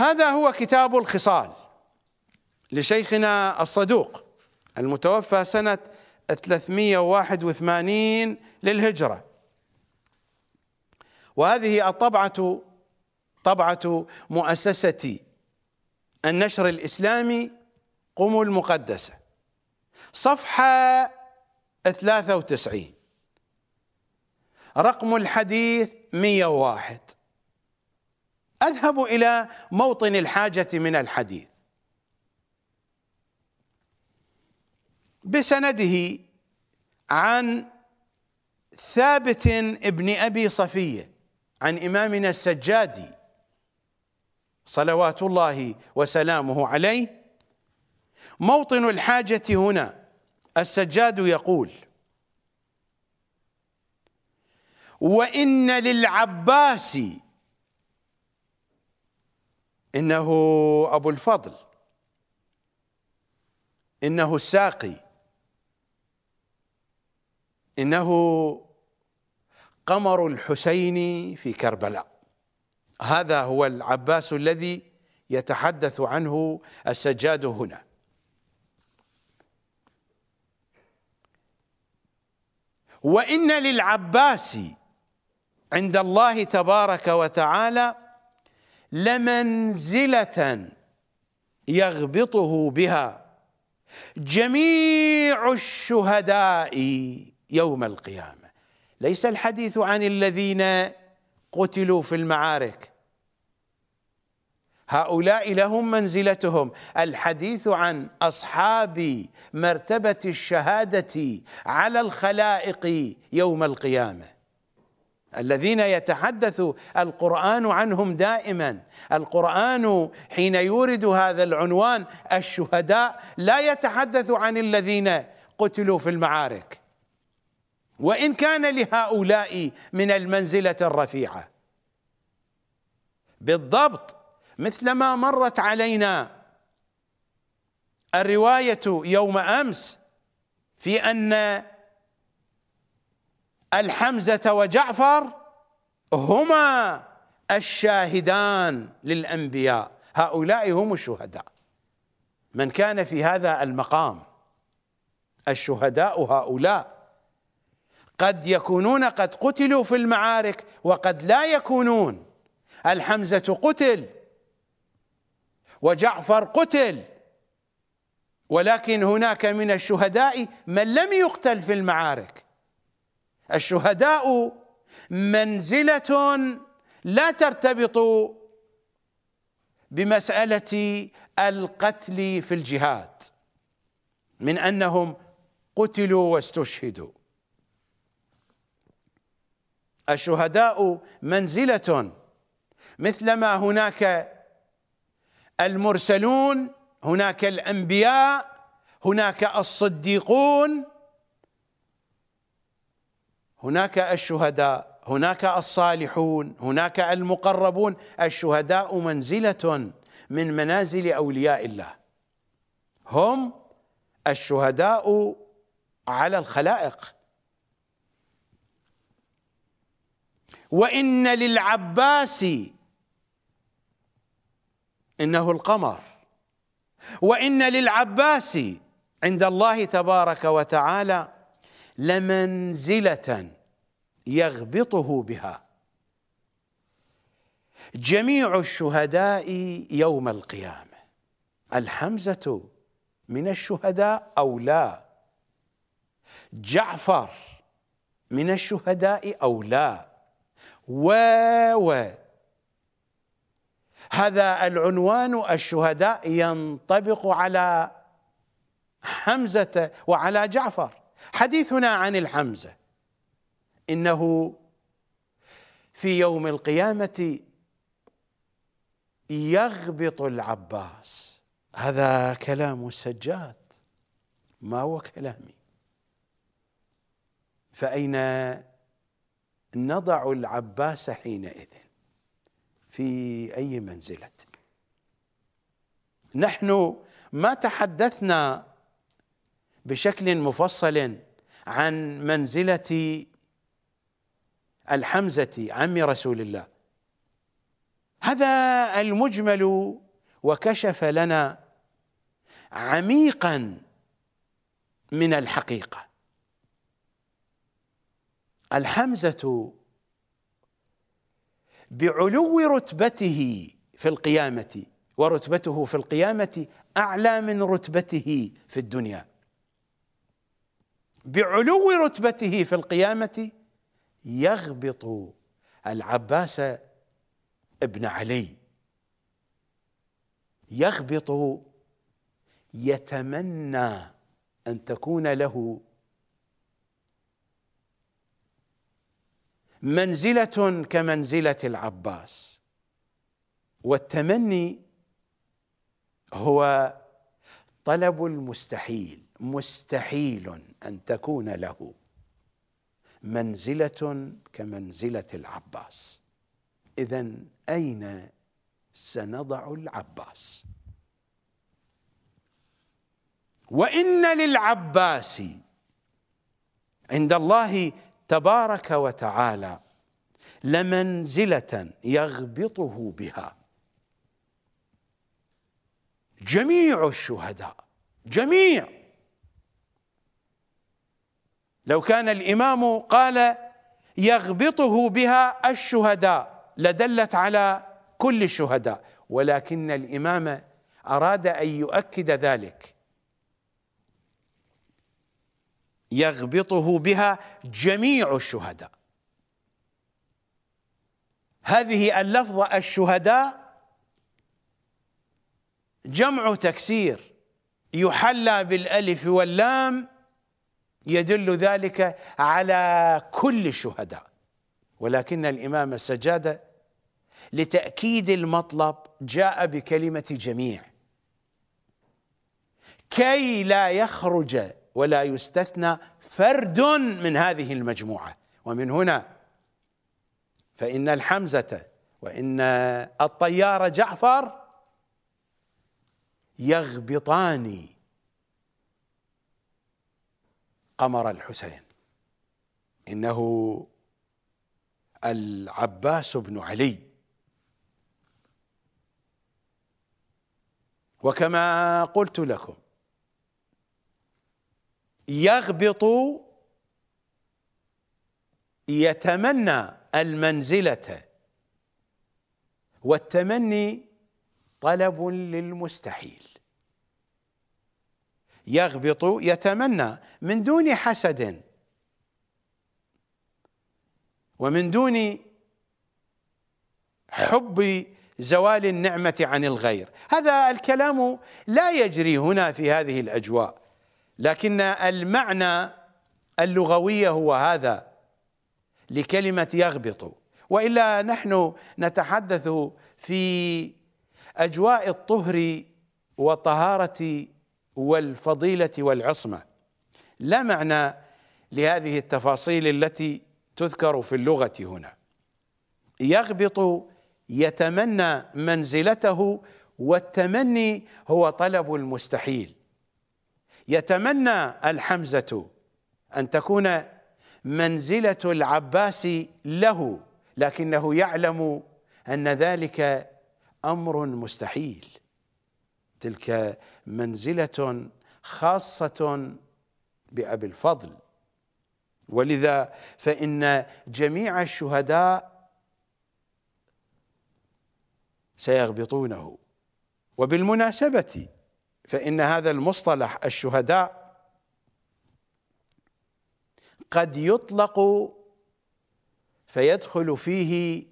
هذا هو كتاب الخصال لشيخنا الصدوق المتوفى سنة 381 للهجرة وهذه الطبعة طبعة مؤسسة النشر الإسلامي قم المقدسة صفحة 93 رقم الحديث 101 اذهب الى موطن الحاجه من الحديث بسنده عن ثابت ابن ابي صفيه عن امامنا السجادي صلوات الله وسلامه عليه موطن الحاجه هنا السجاد يقول وان للعباس انه ابو الفضل انه الساقي انه قمر الحسين في كربلاء هذا هو العباس الذي يتحدث عنه السجاد هنا وان للعباس عند الله تبارك وتعالى لمنزلة يغبطه بها جميع الشهداء يوم القيامة ليس الحديث عن الذين قتلوا في المعارك هؤلاء لهم منزلتهم الحديث عن أصحاب مرتبة الشهادة على الخلائق يوم القيامة الذين يتحدث القرآن عنهم دائما القرآن حين يورد هذا العنوان الشهداء لا يتحدث عن الذين قتلوا في المعارك وإن كان لهؤلاء من المنزلة الرفيعة بالضبط مثلما مرت علينا الرواية يوم أمس في أن الحمزة وجعفر هما الشاهدان للأنبياء هؤلاء هم الشهداء من كان في هذا المقام الشهداء هؤلاء قد يكونون قد قتلوا في المعارك وقد لا يكونون الحمزة قتل وجعفر قتل ولكن هناك من الشهداء من لم يقتل في المعارك الشهداء منزلة لا ترتبط بمسألة القتل في الجهاد من أنهم قتلوا واستشهدوا الشهداء منزلة مثلما هناك المرسلون هناك الأنبياء هناك الصديقون هناك الشهداء هناك الصالحون هناك المقربون الشهداء منزله من منازل اولياء الله هم الشهداء على الخلائق وان للعباس انه القمر وان للعباس عند الله تبارك وتعالى لمنزلة يغبطه بها جميع الشهداء يوم القيامة الحمزة من الشهداء أو لا جعفر من الشهداء أو لا و و هذا العنوان الشهداء ينطبق على حمزة وعلى جعفر حديثنا عن الحمزه انه في يوم القيامه يغبط العباس هذا كلام السجاد ما هو كلامي فأين نضع العباس حينئذ في أي منزلة نحن ما تحدثنا بشكل مفصل عن منزلة الحمزة عم رسول الله هذا المجمل وكشف لنا عميقا من الحقيقة الحمزة بعلو رتبته في القيامة ورتبته في القيامة أعلى من رتبته في الدنيا بعلو رتبته في القيامة يغبط العباس ابن علي يغبط يتمنى أن تكون له منزلة كمنزلة العباس والتمني هو طلب المستحيل مستحيل ان تكون له منزله كمنزله العباس اذا اين سنضع العباس وان للعباس عند الله تبارك وتعالى لمنزله يغبطه بها جميع الشهداء جميع لو كان الامام قال يغبطه بها الشهداء لدلت على كل الشهداء ولكن الامام اراد ان يؤكد ذلك يغبطه بها جميع الشهداء هذه اللفظه الشهداء جمع تكسير يحلى بالالف واللام يدل ذلك على كل الشهداء ولكن الإمام السجادة لتأكيد المطلب جاء بكلمة جميع كي لا يخرج ولا يستثنى فرد من هذه المجموعة ومن هنا فإن الحمزة وإن الطيار جعفر يغبطان قمر الحسين انه العباس بن علي وكما قلت لكم يغبط يتمنى المنزله والتمني طلب للمستحيل يغبط يتمنى من دون حسد ومن دون حب زوال النعمة عن الغير هذا الكلام لا يجري هنا في هذه الأجواء لكن المعنى اللغوي هو هذا لكلمة يغبط وإلا نحن نتحدث في أجواء الطهر وطهارة والفضيله والعصمه لا معنى لهذه التفاصيل التي تذكر في اللغه هنا يغبط يتمنى منزلته والتمني هو طلب المستحيل يتمنى الحمزه ان تكون منزله العباس له لكنه يعلم ان ذلك امر مستحيل تلك منزله خاصه بابي الفضل ولذا فان جميع الشهداء سيغبطونه وبالمناسبه فان هذا المصطلح الشهداء قد يطلق فيدخل فيه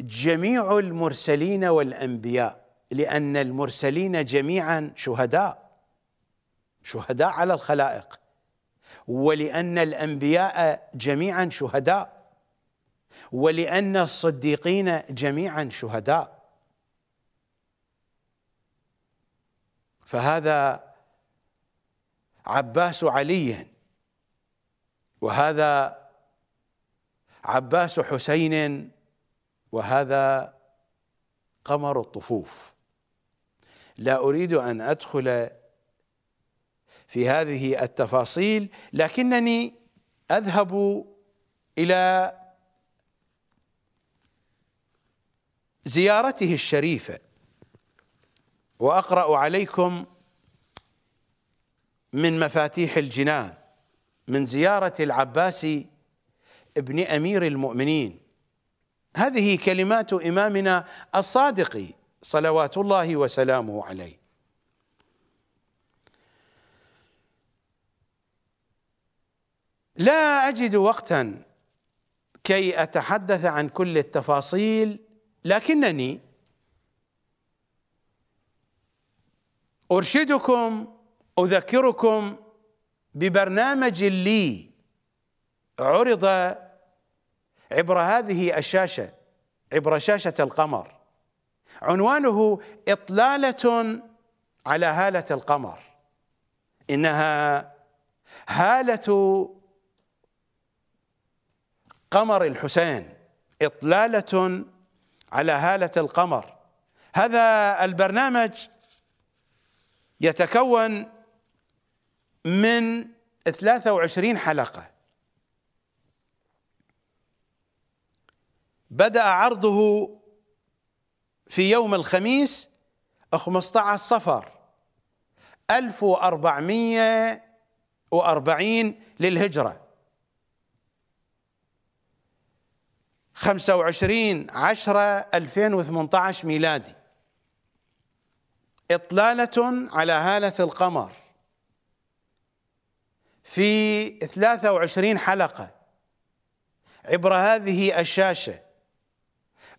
جميع المرسلين والانبياء لأن المرسلين جميعا شهداء شهداء على الخلائق ولأن الأنبياء جميعا شهداء ولأن الصديقين جميعا شهداء فهذا عباس علي وهذا عباس حسين وهذا قمر الطفوف لا أريد أن أدخل في هذه التفاصيل لكنني أذهب إلى زيارته الشريفة وأقرأ عليكم من مفاتيح الجنان من زيارة العباس ابن أمير المؤمنين هذه كلمات إمامنا الصادق صلوات الله وسلامه عليه لا اجد وقتا كي اتحدث عن كل التفاصيل لكنني ارشدكم اذكركم ببرنامج لي عرض عبر هذه الشاشه عبر شاشه القمر عنوانه إطلالة على هالة القمر إنها هالة قمر الحسين إطلالة على هالة القمر هذا البرنامج يتكون من 23 حلقة بدأ عرضه في يوم الخميس 15 صفر 1440 للهجرة 25 10 2018 ميلادي إطلالة على هالة القمر في 23 حلقة عبر هذه الشاشة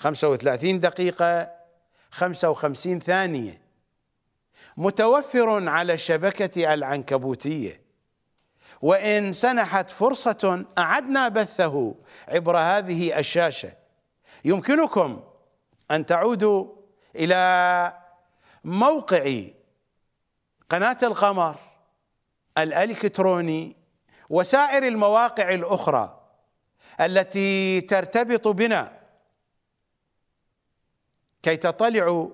35 دقيقة 55 ثانية متوفر على الشبكة العنكبوتية وإن سنحت فرصة أعدنا بثه عبر هذه الشاشة يمكنكم أن تعودوا إلى موقع قناة القمر الإلكتروني وسائر المواقع الأخرى التي ترتبط بنا كي تطلعوا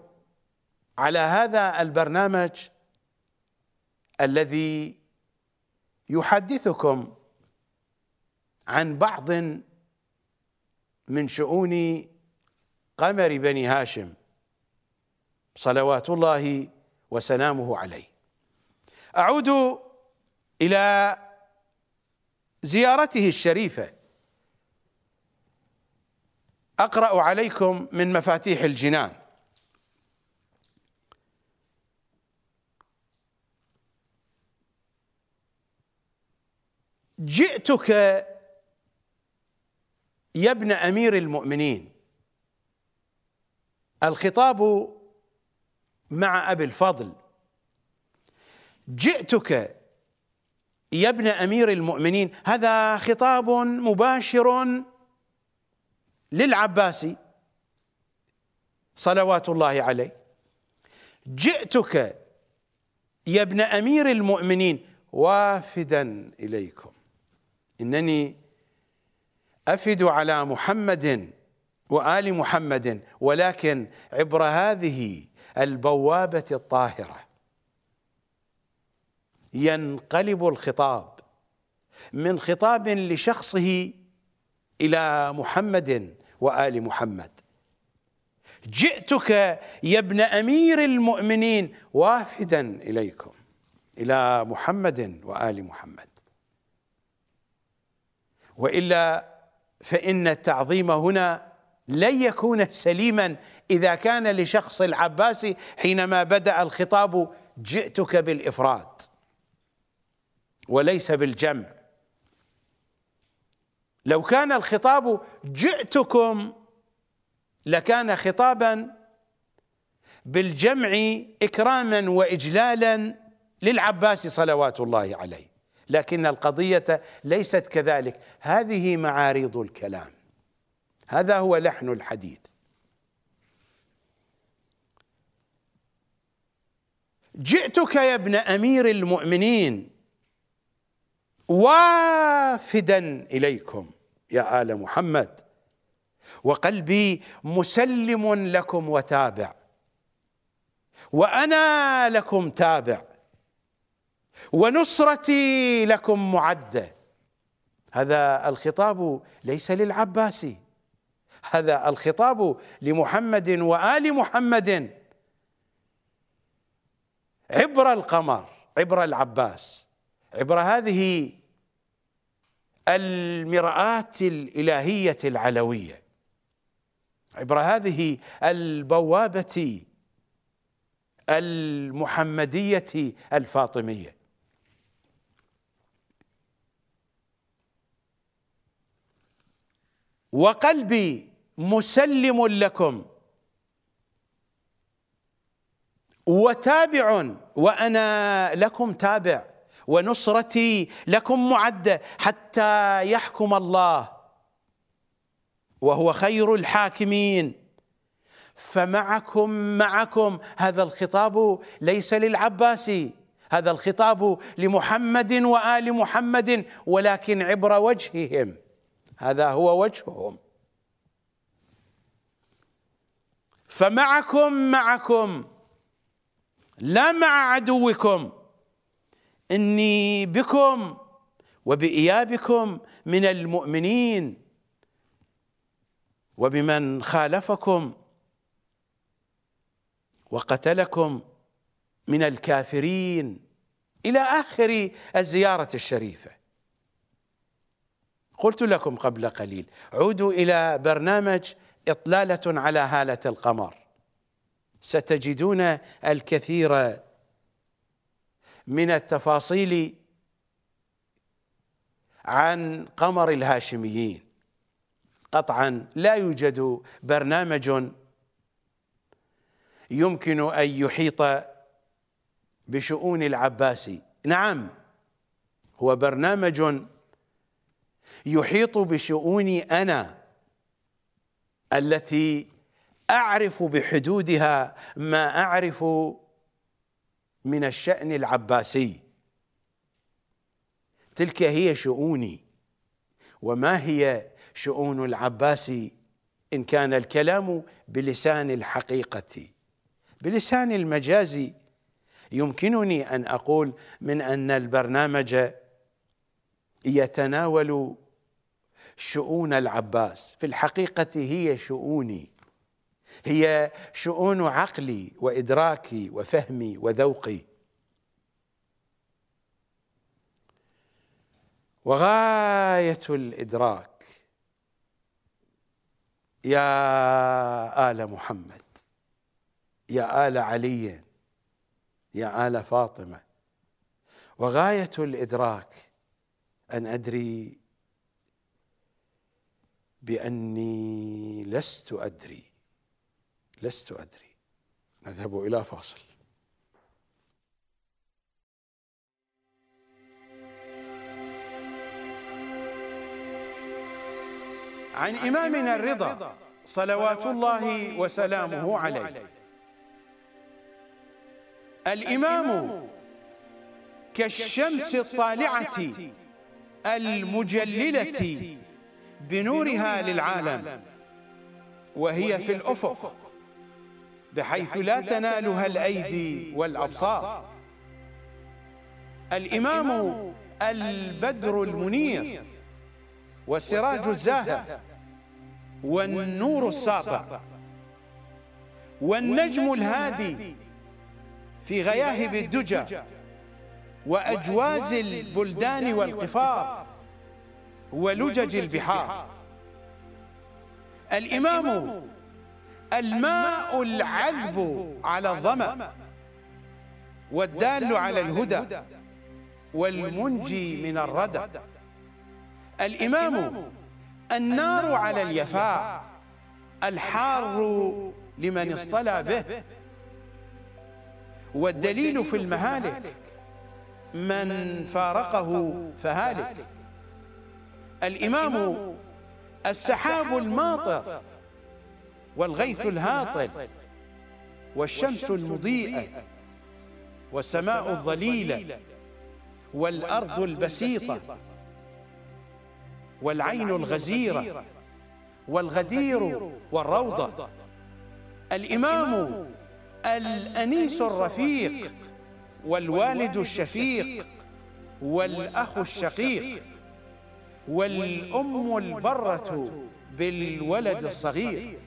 على هذا البرنامج الذي يحدثكم عن بعض من شؤون قمر بني هاشم صلوات الله وسلامه عليه اعود الى زيارته الشريفه اقرا عليكم من مفاتيح الجنان جئتك يا ابن امير المؤمنين الخطاب مع ابي الفضل جئتك يا ابن امير المؤمنين هذا خطاب مباشر للعباسي صلوات الله عليه جئتك يا ابن امير المؤمنين وافدا اليكم انني افد على محمد وال محمد ولكن عبر هذه البوابه الطاهره ينقلب الخطاب من خطاب لشخصه إلى محمد وآل محمد جئتك يا ابن أمير المؤمنين وافدا إليكم إلى محمد وآل محمد وإلا فإن التعظيم هنا لن يكون سليما إذا كان لشخص العباس حينما بدأ الخطاب جئتك بالإفراد وليس بالجمع لو كان الخطاب جئتكم لكان خطابا بالجمع اكراما واجلالا للعباس صلوات الله عليه لكن القضيه ليست كذلك هذه معارض الكلام هذا هو لحن الحديث جئتك يا ابن امير المؤمنين وافدا اليكم يا آل محمد وقلبي مسلم لكم وتابع وأنا لكم تابع ونصرتي لكم معدة هذا الخطاب ليس للعباسي هذا الخطاب لمحمد وآل محمد عبر القمر عبر العباس عبر هذه المرآة الإلهية العلوية عبر هذه البوابة المحمدية الفاطمية وقلبي مسلم لكم وتابع وأنا لكم تابع ونصرتي لكم معده حتى يحكم الله وهو خير الحاكمين فمعكم معكم هذا الخطاب ليس للعباسي هذا الخطاب لمحمد وال محمد ولكن عبر وجههم هذا هو وجههم فمعكم معكم لا مع عدوكم إني بكم وبإيابكم من المؤمنين وبمن خالفكم وقتلكم من الكافرين إلى آخر الزيارة الشريفة قلت لكم قبل قليل عودوا إلى برنامج إطلالة على هالة القمر ستجدون الكثير من التفاصيل عن قمر الهاشميين قطعا لا يوجد برنامج يمكن أن يحيط بشؤون العباسي نعم هو برنامج يحيط بشؤوني أنا التي أعرف بحدودها ما أعرف من الشأن العباسي تلك هي شؤوني وما هي شؤون العباس إن كان الكلام بلسان الحقيقة بلسان المجاز يمكنني أن أقول من أن البرنامج يتناول شؤون العباس في الحقيقة هي شؤوني هي شؤون عقلي وادراكي وفهمي وذوقي وغايه الادراك يا ال محمد يا ال علي يا ال فاطمه وغايه الادراك ان ادري باني لست ادري لست أدري نذهب إلى فاصل عن إمامنا الرضا صلوات الله وسلامه عليه الإمام كالشمس الطالعة المجللة بنورها للعالم وهي في الأفق بحيث لا تنالها الأيدي والأبصار الإمام البدر المنير والسراج الزاهر والنور الساطع والنجم الهادي في غياهب الدجى وأجواز البلدان والقفار ولجج البحار الإمام الماء العذب على الظمأ والدال على الهدى والمنجي من الردى الإمام النار على اليفاء الحار لمن اصطلى به والدليل في المهالك من فارقه فهالك الإمام السحاب الماطر والغيث الهاطل والشمس المضيئة والسماء الظليلة والأرض البسيطة والعين الغزيرة والغدير والروضة الإمام الأنيس الرفيق والوالد الشفيق والأخ الشقيق والأم البرة بالولد الصغير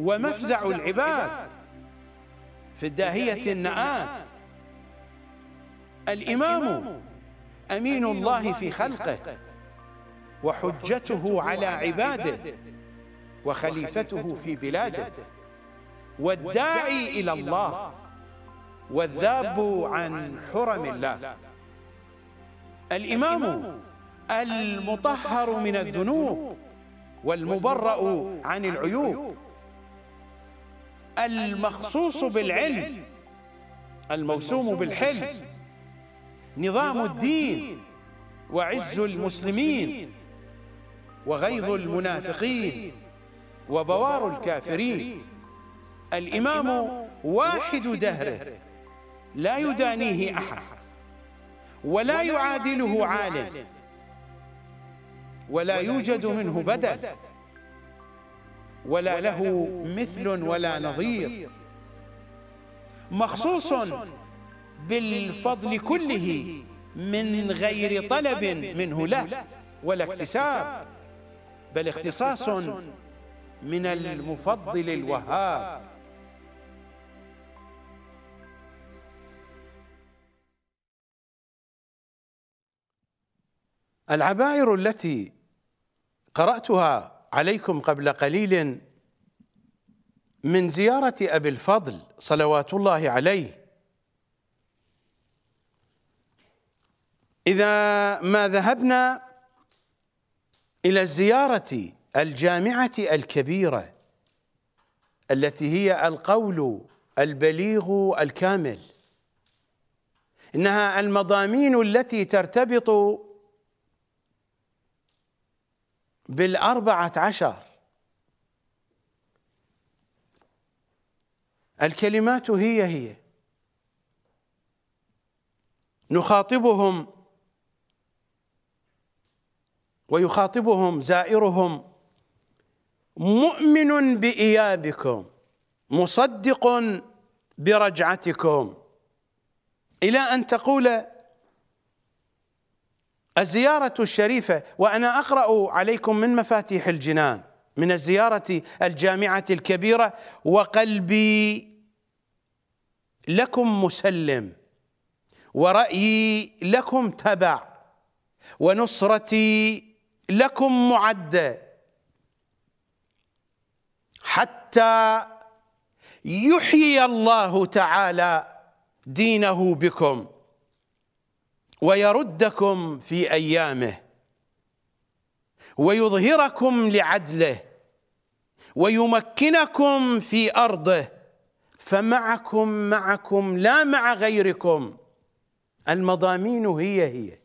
ومفزع العباد في الداهية النآت الإمام أمين الله في خلقه وحجته على عباده وخليفته في بلاده والداعي إلى الله والذاب عن حرم الله الإمام المطهر من الذنوب والمبرأ عن العيوب المخصوص بالعلم الموسوم بالحلم نظام الدين وعز المسلمين وغيظ المنافقين وبوار الكافرين الإمام واحد دهره لا يدانيه أحد ولا يعادله عالم ولا يوجد منه بدل ولا له مثل ولا نظير مخصوص بالفضل كله من غير طلب منه له ولا اكتساب بل اختصاص من المفضل الوهاب العبائر التي قرأتها عليكم قبل قليل من زيارة أبي الفضل صلوات الله عليه إذا ما ذهبنا إلى الزيارة الجامعة الكبيرة التي هي القول البليغ الكامل إنها المضامين التي ترتبط بالأربعة عشر الكلمات هي هي نخاطبهم ويخاطبهم زائرهم مؤمن بإيابكم مصدق برجعتكم إلى أن تقول الزيارة الشريفة وأنا أقرأ عليكم من مفاتيح الجنان من الزيارة الجامعة الكبيرة وقلبي لكم مسلم ورأيي لكم تبع ونصرتي لكم معدة حتى يحيي الله تعالى دينه بكم ويردكم في ايامه ويظهركم لعدله ويمكنكم في ارضه فمعكم معكم لا مع غيركم المضامين هي هي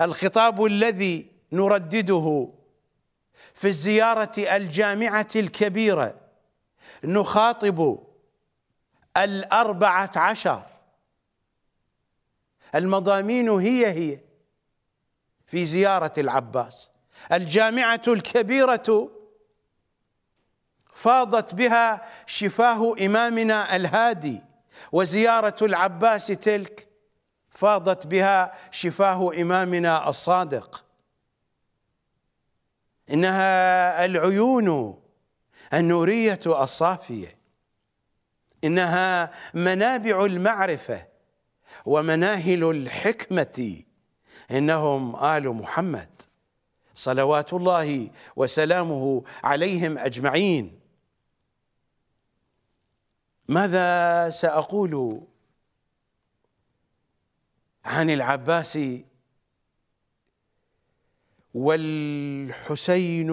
الخطاب الذي نردده في الزياره الجامعه الكبيره نخاطب الاربعه عشر المضامين هي هي في زيارة العباس الجامعة الكبيرة فاضت بها شفاه إمامنا الهادي وزيارة العباس تلك فاضت بها شفاه إمامنا الصادق إنها العيون النورية الصافية إنها منابع المعرفة ومناهل الحكمة إنهم آل محمد صلوات الله وسلامه عليهم أجمعين ماذا سأقول عن العباس والحسين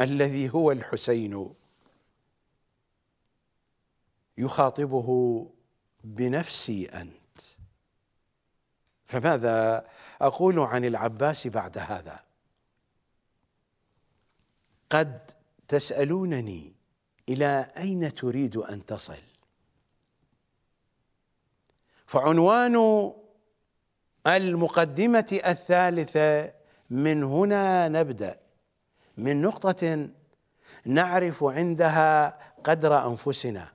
الذي هو الحسين يخاطبه بنفسي أن فماذا اقول عن العباس بعد هذا قد تسالونني الى اين تريد ان تصل فعنوان المقدمه الثالثه من هنا نبدا من نقطه نعرف عندها قدر انفسنا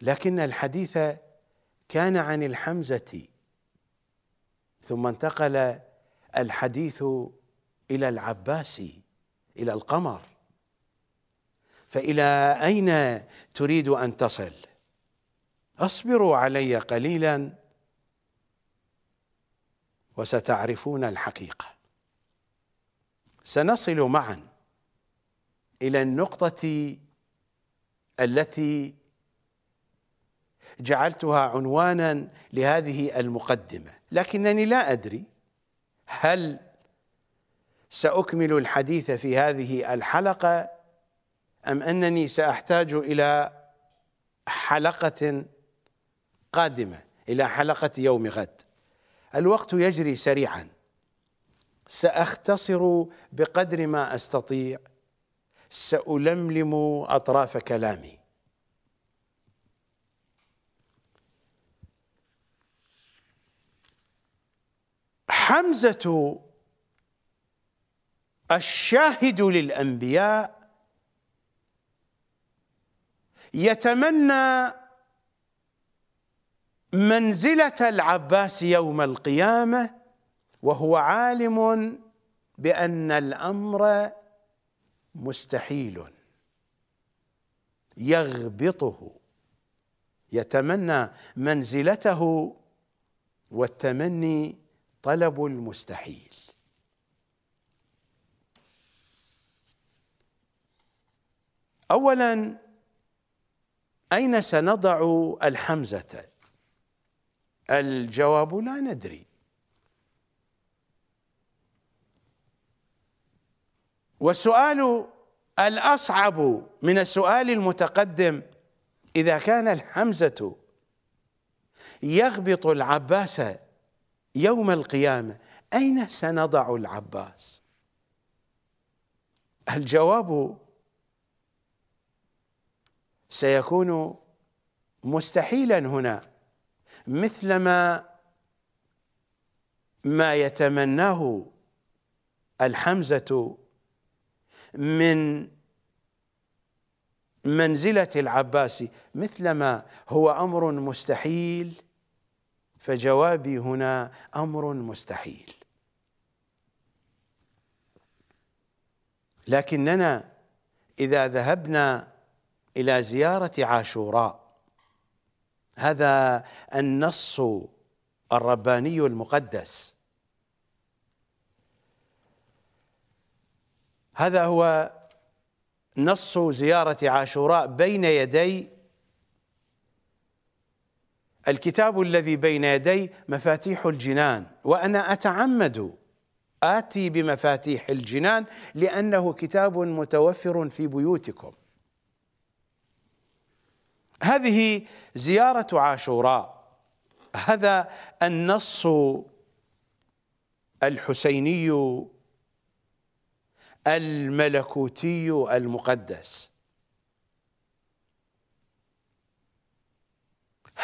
لكن الحديث كان عن الحمزه ثم انتقل الحديث الى العباسي الى القمر فالى اين تريد ان تصل اصبروا علي قليلا وستعرفون الحقيقه سنصل معا الى النقطه التي جعلتها عنوانا لهذه المقدمه لكنني لا ادري هل ساكمل الحديث في هذه الحلقه ام انني ساحتاج الى حلقه قادمه الى حلقه يوم غد الوقت يجري سريعا ساختصر بقدر ما استطيع سألملم أطراف كلامي حمزة الشاهد للأنبياء يتمنى منزلة العباس يوم القيامة وهو عالم بأن الأمر مستحيل يغبطه يتمنى منزلته والتمني طلب المستحيل اولا اين سنضع الحمزه الجواب لا ندري والسؤال الاصعب من السؤال المتقدم اذا كان الحمزه يغبط العباس يوم القيامه اين سنضع العباس الجواب سيكون مستحيلا هنا مثلما ما يتمناه الحمزه من منزله العباس مثلما هو امر مستحيل فجوابي هنا امر مستحيل لكننا اذا ذهبنا الى زياره عاشوراء هذا النص الرباني المقدس هذا هو نص زياره عاشوراء بين يدي الكتاب الذي بين يدي مفاتيح الجنان وانا اتعمد آتي بمفاتيح الجنان لأنه كتاب متوفر في بيوتكم هذه زيارة عاشوراء هذا النص الحسيني الملكوتي المقدس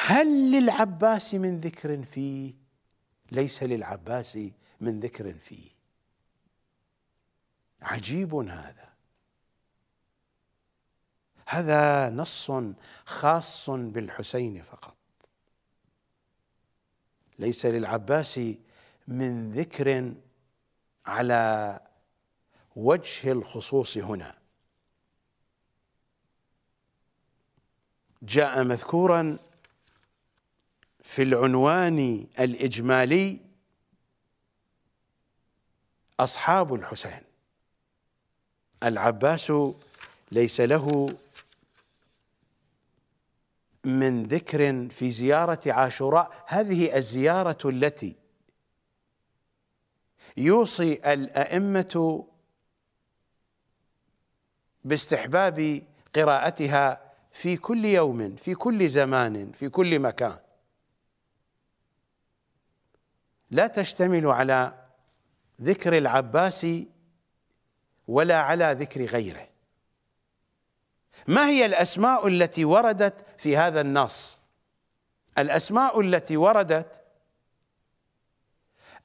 هل للعباس من ذكر فيه ليس للعباس من ذكر فيه عجيب هذا هذا نص خاص بالحسين فقط ليس للعباس من ذكر على وجه الخصوص هنا جاء مذكورا في العنوان الإجمالي أصحاب الحسين العباس ليس له من ذكر في زيارة عاشوراء هذه الزيارة التي يوصي الأئمة باستحباب قراءتها في كل يوم في كل زمان في كل مكان لا تشتمل على ذكر العباسي ولا على ذكر غيره ما هي الاسماء التي وردت في هذا النص الاسماء التي وردت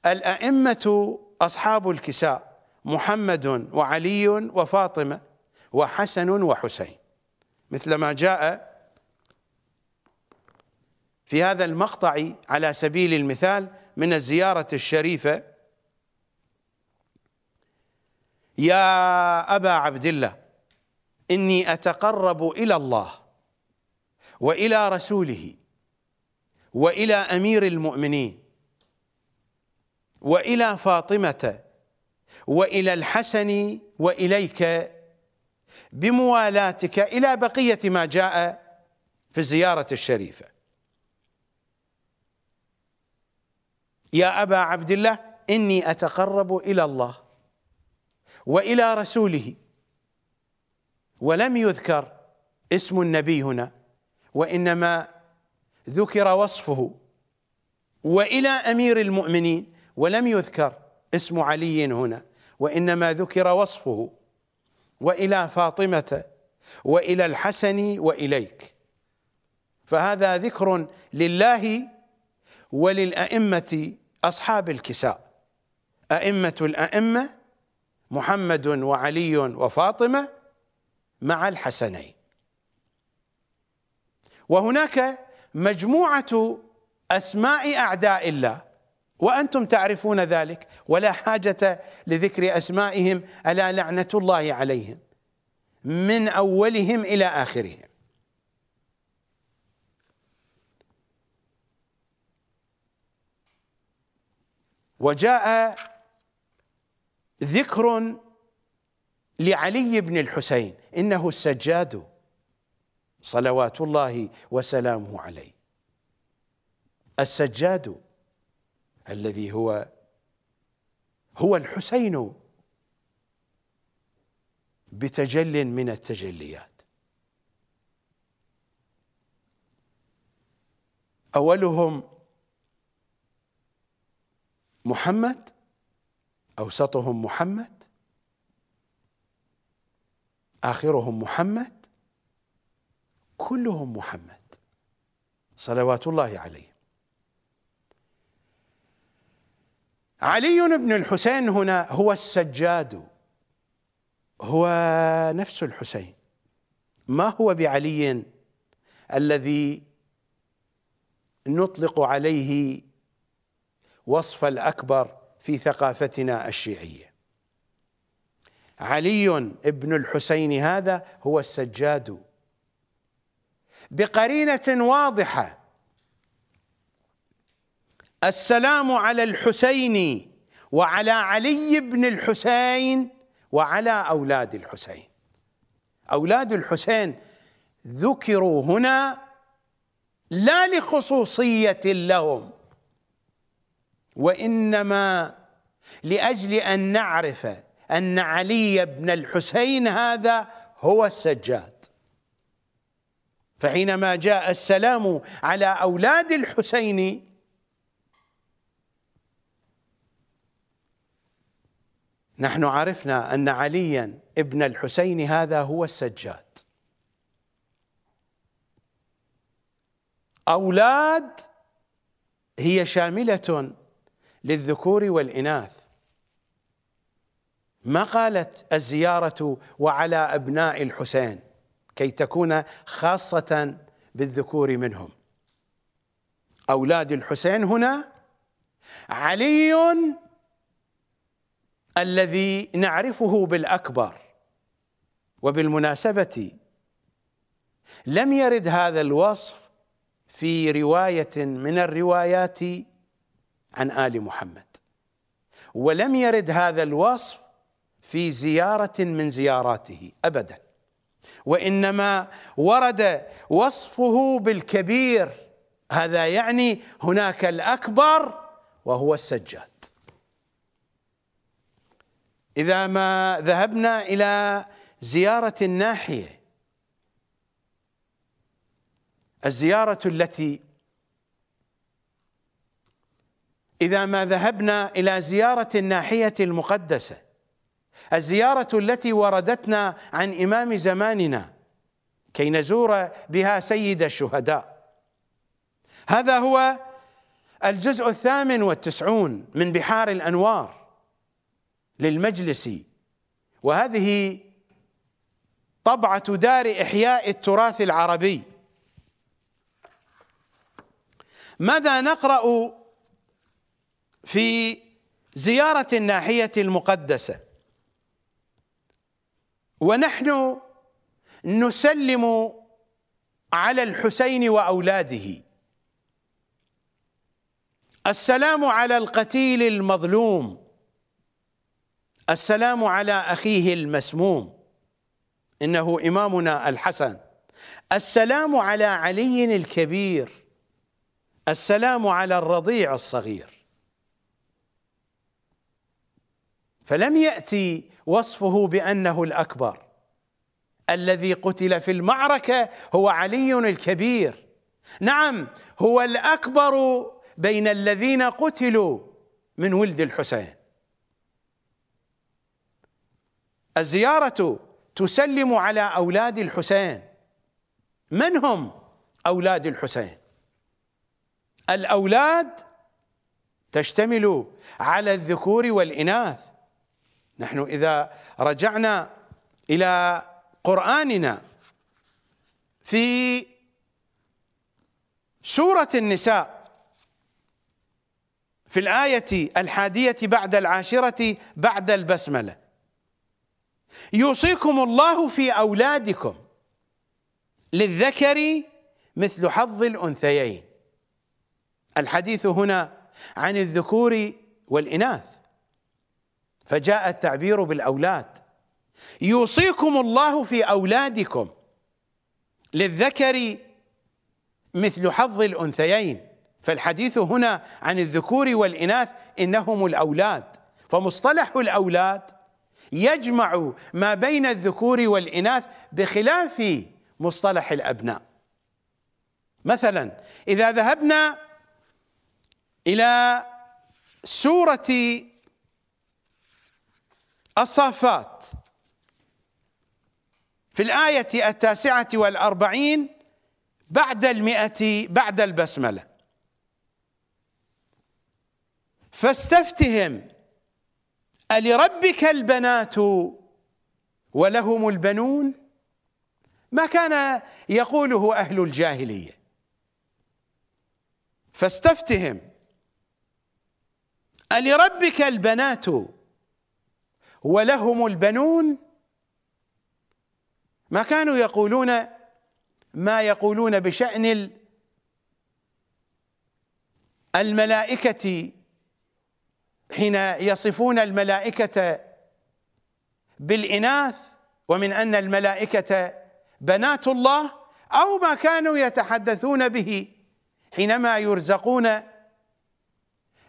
الائمه اصحاب الكساء محمد وعلي وفاطمه وحسن وحسين مثل ما جاء في هذا المقطع على سبيل المثال من الزيارة الشريفة يا أبا عبد الله إني أتقرب إلى الله وإلى رسوله وإلى أمير المؤمنين وإلى فاطمة وإلى الحسن وإليك بموالاتك إلى بقية ما جاء في الزيارة الشريفة يا أبا عبد الله إني أتقرب إلى الله وإلى رسوله ولم يذكر اسم النبي هنا وإنما ذكر وصفه وإلى أمير المؤمنين ولم يذكر اسم علي هنا وإنما ذكر وصفه وإلى فاطمة وإلى الحسن وإليك فهذا ذكر لله وللأئمة أصحاب الكساء أئمة الأئمة محمد وعلي وفاطمة مع الحسنين وهناك مجموعة أسماء أعداء الله وأنتم تعرفون ذلك ولا حاجة لذكر أسمائهم ألا لعنة الله عليهم من أولهم إلى آخرهم وجاء ذكر لعلي بن الحسين انه السجاد صلوات الله وسلامه عليه السجاد الذي هو هو الحسين بتجل من التجليات اولهم محمد أوسطهم محمد آخرهم محمد كلهم محمد صلوات الله عليه علي بن الحسين هنا هو السجاد هو نفس الحسين ما هو بعلي الذي نطلق عليه وصف الأكبر في ثقافتنا الشيعية علي بن الحسين هذا هو السجاد بقرينة واضحة السلام على الحسين وعلى علي بن الحسين وعلى أولاد الحسين أولاد الحسين ذكروا هنا لا لخصوصية لهم وانما لاجل ان نعرف ان علي بن الحسين هذا هو السجاد فحينما جاء السلام على اولاد الحسين نحن عرفنا ان عليا ابن الحسين هذا هو السجاد اولاد هي شامله للذكور والإناث ما قالت الزيارة وعلى أبناء الحسين كي تكون خاصة بالذكور منهم أولاد الحسين هنا علي الذي نعرفه بالأكبر وبالمناسبة لم يرد هذا الوصف في رواية من الروايات عن آل محمد ولم يرد هذا الوصف في زيارة من زياراته أبدا وإنما ورد وصفه بالكبير هذا يعني هناك الأكبر وهو السجاد إذا ما ذهبنا إلى زيارة الناحية الزيارة التي إذا ما ذهبنا إلى زيارة الناحية المقدسة الزيارة التي وردتنا عن إمام زماننا كي نزور بها سيد الشهداء هذا هو الجزء الثامن والتسعون من بحار الأنوار للمجلس وهذه طبعة دار إحياء التراث العربي ماذا نقرأ في زيارة الناحية المقدسة ونحن نسلم على الحسين وأولاده السلام على القتيل المظلوم السلام على أخيه المسموم إنه إمامنا الحسن السلام على علي الكبير السلام على الرضيع الصغير فلم ياتي وصفه بانه الاكبر الذي قتل في المعركه هو علي الكبير نعم هو الاكبر بين الذين قتلوا من ولد الحسين الزياره تسلم على اولاد الحسين من هم اولاد الحسين الاولاد تشتمل على الذكور والاناث نحن إذا رجعنا إلى قرآننا في سورة النساء في الآية الحادية بعد العاشرة بعد البسملة يوصيكم الله في أولادكم للذكر مثل حظ الأنثيين الحديث هنا عن الذكور والإناث فجاء التعبير بالاولاد يوصيكم الله في اولادكم للذكر مثل حظ الانثيين فالحديث هنا عن الذكور والاناث انهم الاولاد فمصطلح الاولاد يجمع ما بين الذكور والاناث بخلاف مصطلح الابناء مثلا اذا ذهبنا الى سوره الصافات في الآية التاسعة والأربعين بعد المئة بعد البسملة فاستفتهم ألربك البنات ولهم البنون ما كان يقوله أهل الجاهلية فاستفتهم ألربك البنات ولهم البنون ما كانوا يقولون ما يقولون بشأن الملائكة حين يصفون الملائكة بالإناث ومن أن الملائكة بنات الله أو ما كانوا يتحدثون به حينما يرزقون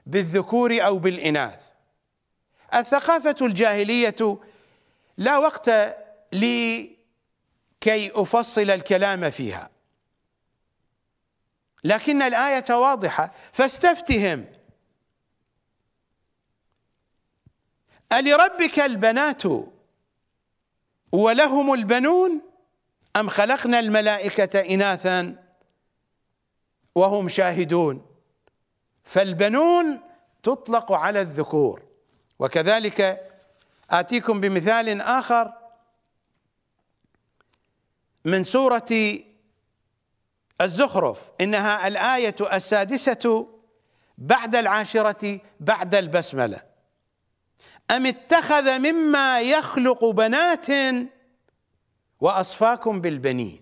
بالذكور أو بالإناث الثقافة الجاهلية لا وقت لكي أفصل الكلام فيها لكن الآية واضحة فاستفتهم ألربك البنات ولهم البنون أم خلقنا الملائكة إناثا وهم شاهدون فالبنون تطلق على الذكور وكذلك آتيكم بمثال آخر من سورة الزخرف إنها الآية السادسة بعد العاشرة بعد البسملة أم اتخذ مما يخلق بنات وأصفاكم بالبنين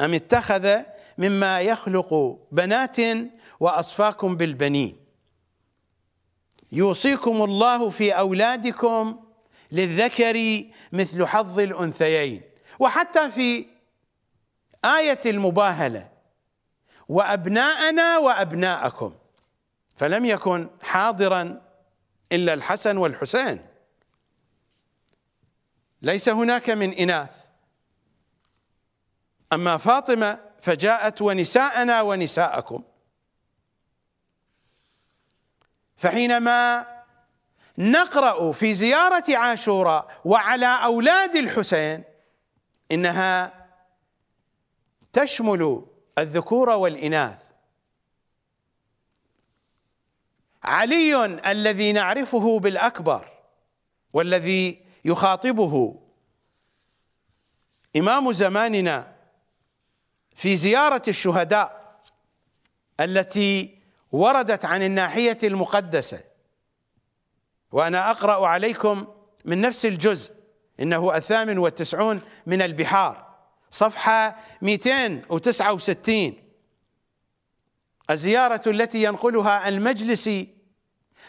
أم اتخذ مما يخلق بنات وأصفاكم بالبنين يوصيكم الله في أولادكم للذكر مثل حظ الأنثيين وحتى في آية المباهلة وأبناءنا وأبناءكم فلم يكن حاضرا إلا الحسن والحسين ليس هناك من إناث أما فاطمة فجاءت ونساءنا ونساءكم فحينما نقرأ في زيارة عاشوراء وعلى أولاد الحسين إنها تشمل الذكور والإناث علي الذي نعرفه بالأكبر والذي يخاطبه إمام زماننا في زيارة الشهداء التي وردت عن الناحية المقدسة وأنا أقرأ عليكم من نفس الجزء إنه الثامن والتسعون من البحار صفحة 269 الزيارة التي ينقلها المجلسي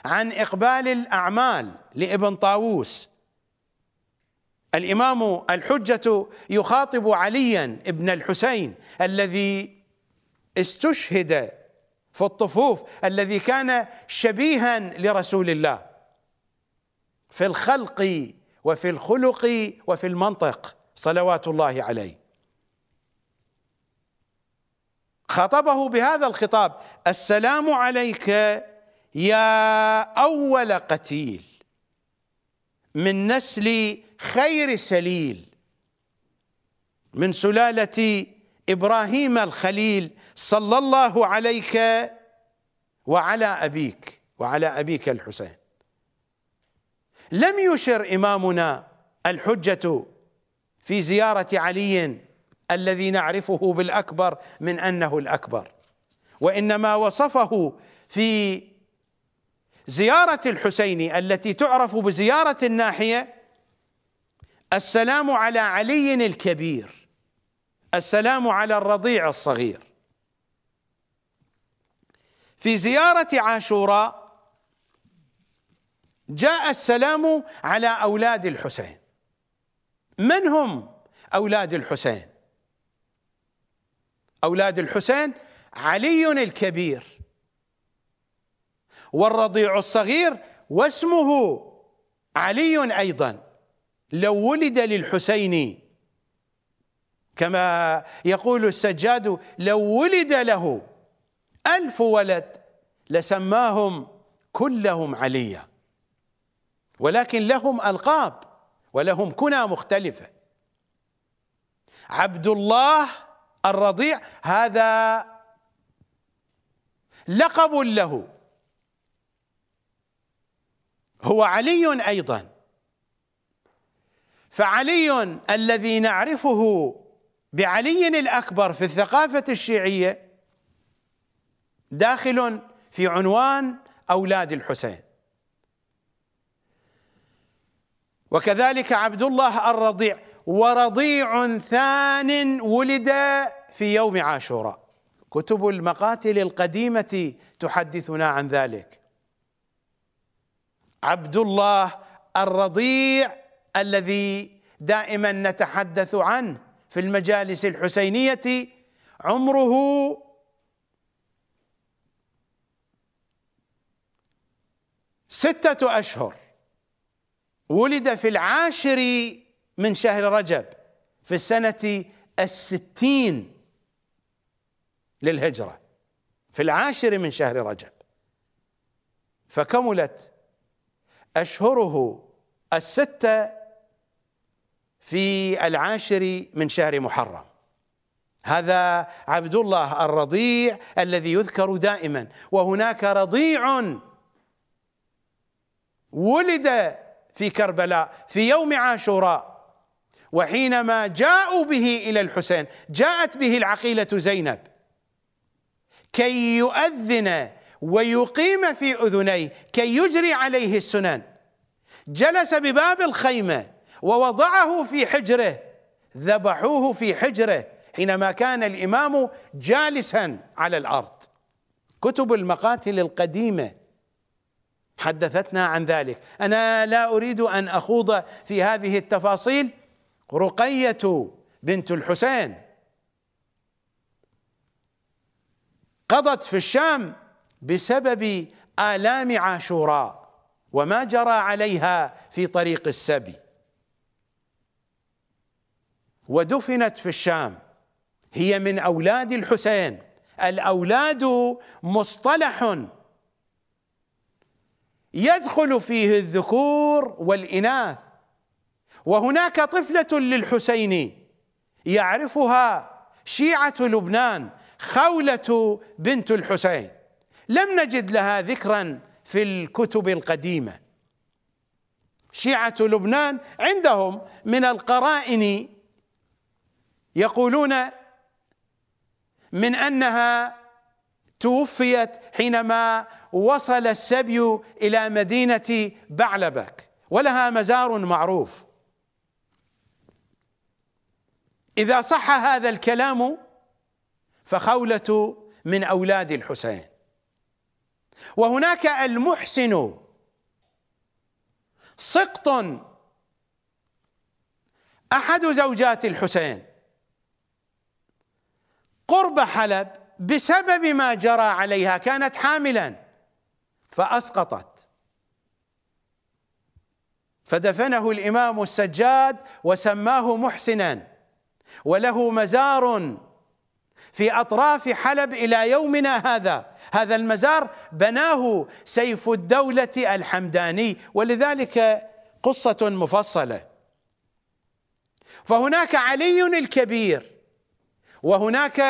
عن إقبال الأعمال لابن طاووس الإمام الحجة يخاطب عليا ابن الحسين الذي استشهد في الطفوف الذي كان شبيها لرسول الله في الخلق وفي الخلق وفي المنطق صلوات الله عليه خاطبه بهذا الخطاب السلام عليك يا اول قتيل من نسل خير سليل من سلاله ابراهيم الخليل صلى الله عليك وعلى ابيك وعلى ابيك الحسين لم يشر امامنا الحجه في زياره علي الذي نعرفه بالاكبر من انه الاكبر وانما وصفه في زياره الحسين التي تعرف بزياره الناحيه السلام على علي الكبير السلام على الرضيع الصغير في زيارة عاشوراء جاء السلام على أولاد الحسين من هم أولاد الحسين أولاد الحسين علي الكبير والرضيع الصغير واسمه علي أيضا لو ولد للحسين كما يقول السجاد لو ولد له ألف ولد لسماهم كلهم عليا ولكن لهم ألقاب ولهم كنى مختلفة عبد الله الرضيع هذا لقب له هو علي أيضا فعلي الذي نعرفه بعلي الأكبر في الثقافة الشيعية داخل في عنوان أولاد الحسين وكذلك عبد الله الرضيع ورضيع ثان ولد في يوم عاشوراء كتب المقاتل القديمة تحدثنا عن ذلك عبد الله الرضيع الذي دائما نتحدث عنه في المجالس الحسينية عمره ستة أشهر ولد في العاشر من شهر رجب في السنة الستين للهجرة في العاشر من شهر رجب فكملت أشهره الستة في العاشر من شهر محرم هذا عبد الله الرضيع الذي يذكر دائما وهناك رضيع ولد في كربلاء في يوم عاشوراء وحينما جاءوا به الى الحسين جاءت به العقيله زينب كي يؤذن ويقيم في اذنيه كي يجري عليه السنن جلس بباب الخيمه ووضعه في حجره ذبحوه في حجره حينما كان الامام جالسا على الارض كتب المقاتل القديمه حدثتنا عن ذلك انا لا اريد ان اخوض في هذه التفاصيل رقيه بنت الحسين قضت في الشام بسبب الام عاشوراء وما جرى عليها في طريق السبي ودفنت في الشام هي من أولاد الحسين الأولاد مصطلح يدخل فيه الذكور والإناث وهناك طفلة للحسين يعرفها شيعة لبنان خولة بنت الحسين لم نجد لها ذكرا في الكتب القديمة شيعة لبنان عندهم من القرائن يقولون من انها توفيت حينما وصل السبي الى مدينه بعلبك ولها مزار معروف اذا صح هذا الكلام فخوله من اولاد الحسين وهناك المحسن سقط احد زوجات الحسين قرب حلب بسبب ما جرى عليها كانت حاملا فاسقطت فدفنه الامام السجاد وسماه محسنا وله مزار في اطراف حلب الى يومنا هذا هذا المزار بناه سيف الدوله الحمداني ولذلك قصه مفصله فهناك علي الكبير وهناك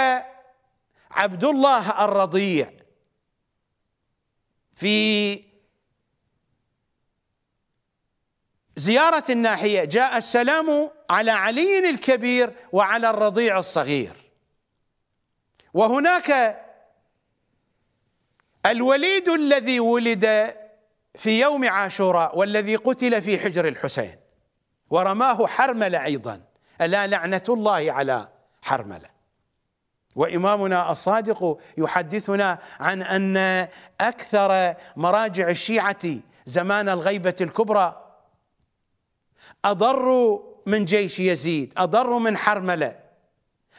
عبد الله الرضيع في زيارة الناحية جاء السلام على علي الكبير وعلى الرضيع الصغير وهناك الوليد الذي ولد في يوم عاشوراء والذي قتل في حجر الحسين ورماه حرملة أيضا ألا لعنة الله على حرمله وامامنا الصادق يحدثنا عن ان اكثر مراجع الشيعه زمان الغيبه الكبرى اضروا من جيش يزيد اضروا من حرمله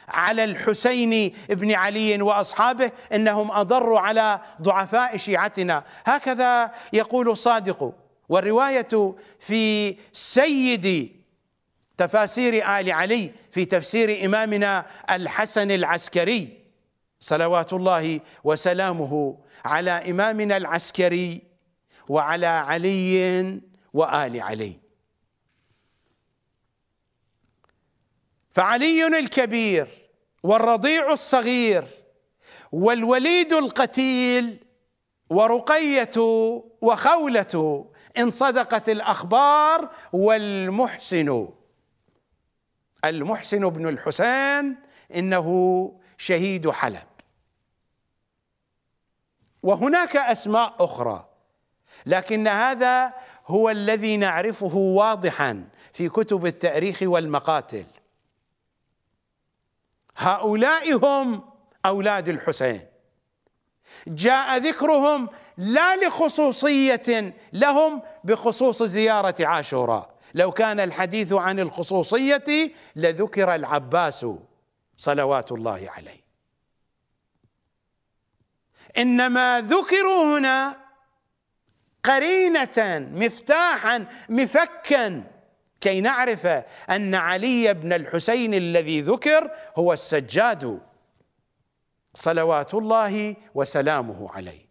على الحسين بن علي واصحابه انهم اضروا على ضعفاء شيعتنا هكذا يقول الصادق والروايه في سيد تفاسير آل علي في تفسير إمامنا الحسن العسكري صلوات الله وسلامه على إمامنا العسكري وعلى علي وآل علي فعلي الكبير والرضيع الصغير والوليد القتيل ورقية وخولة إن صدقت الأخبار والمحسن المحسن بن الحسين انه شهيد حلب وهناك اسماء اخرى لكن هذا هو الذي نعرفه واضحا في كتب التاريخ والمقاتل هؤلاء هم اولاد الحسين جاء ذكرهم لا لخصوصيه لهم بخصوص زياره عاشوراء لو كان الحديث عن الخصوصية لذكر العباس صلوات الله عليه إنما ذكروا هنا قرينة مفتاحا مفكا كي نعرف أن علي بن الحسين الذي ذكر هو السجاد صلوات الله وسلامه عليه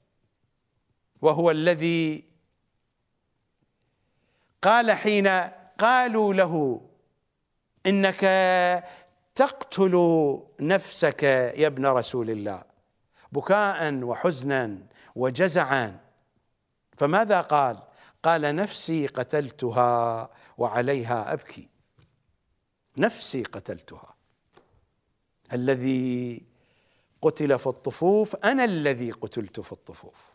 وهو الذي قال حين قالوا له انك تقتل نفسك يا ابن رسول الله بكاء وحزنا وجزعا فماذا قال قال نفسي قتلتها وعليها ابكي نفسي قتلتها الذي قتل في الطفوف انا الذي قتلت في الطفوف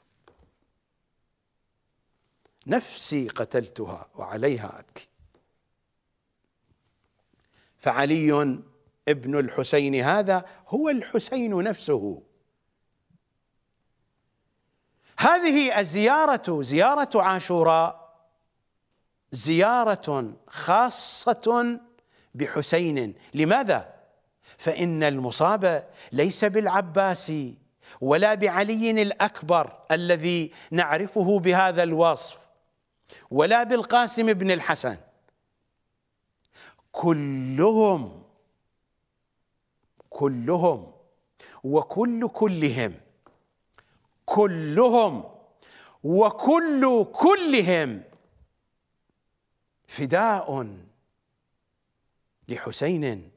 نفسي قتلتها وعليها أبكي فعلي ابن الحسين هذا هو الحسين نفسه هذه الزيارة زيارة عاشوراء زيارة خاصة بحسين لماذا؟ فإن المصاب ليس بالعباس ولا بعلي الأكبر الذي نعرفه بهذا الوصف ولا بالقاسم بن الحسن كلهم كلهم وكل كلهم كلهم وكل كلهم فداء لحسين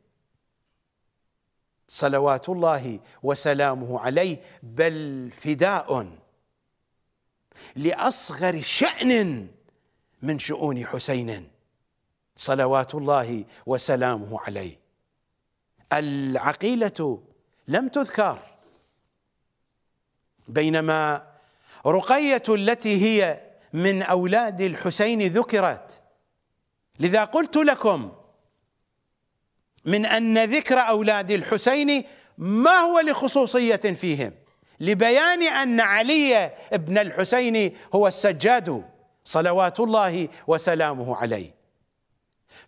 صلوات الله وسلامه عليه بل فداء لاصغر شان من شؤون حسين صلوات الله وسلامه عليه العقيله لم تذكر بينما رقيه التي هي من اولاد الحسين ذكرت لذا قلت لكم من ان ذكر اولاد الحسين ما هو لخصوصيه فيهم لبيان ان علي بن الحسين هو السجاد صلوات الله وسلامه عليه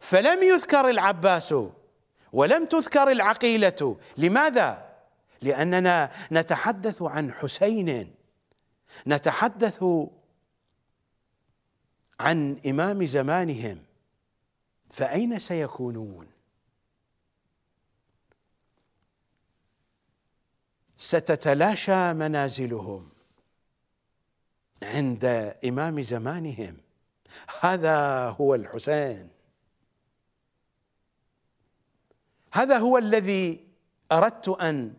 فلم يذكر العباس ولم تذكر العقيلة لماذا؟ لأننا نتحدث عن حسين نتحدث عن إمام زمانهم فأين سيكونون؟ ستتلاشى منازلهم عند إمام زمانهم هذا هو الحسين هذا هو الذي أردت أن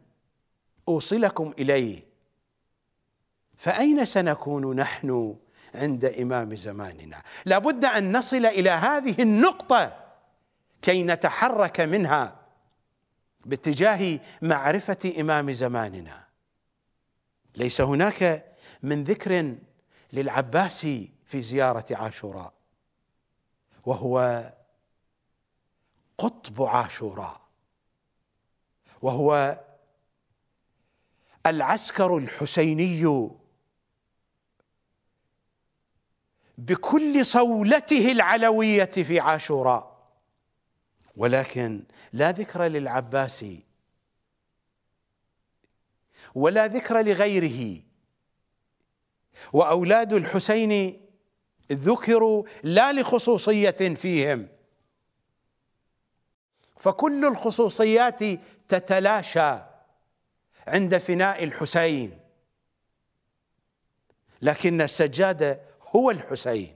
أوصلكم إليه فأين سنكون نحن عند إمام زماننا لابد أن نصل إلى هذه النقطة كي نتحرك منها باتجاه معرفة إمام زماننا ليس هناك من ذكر للعباسي في زياره عاشوراء وهو قطب عاشوراء وهو العسكر الحسيني بكل صولته العلويه في عاشوراء ولكن لا ذكر للعباسي ولا ذكر لغيره واولاد الحسين ذكروا لا لخصوصيه فيهم فكل الخصوصيات تتلاشى عند فناء الحسين لكن السجاده هو الحسين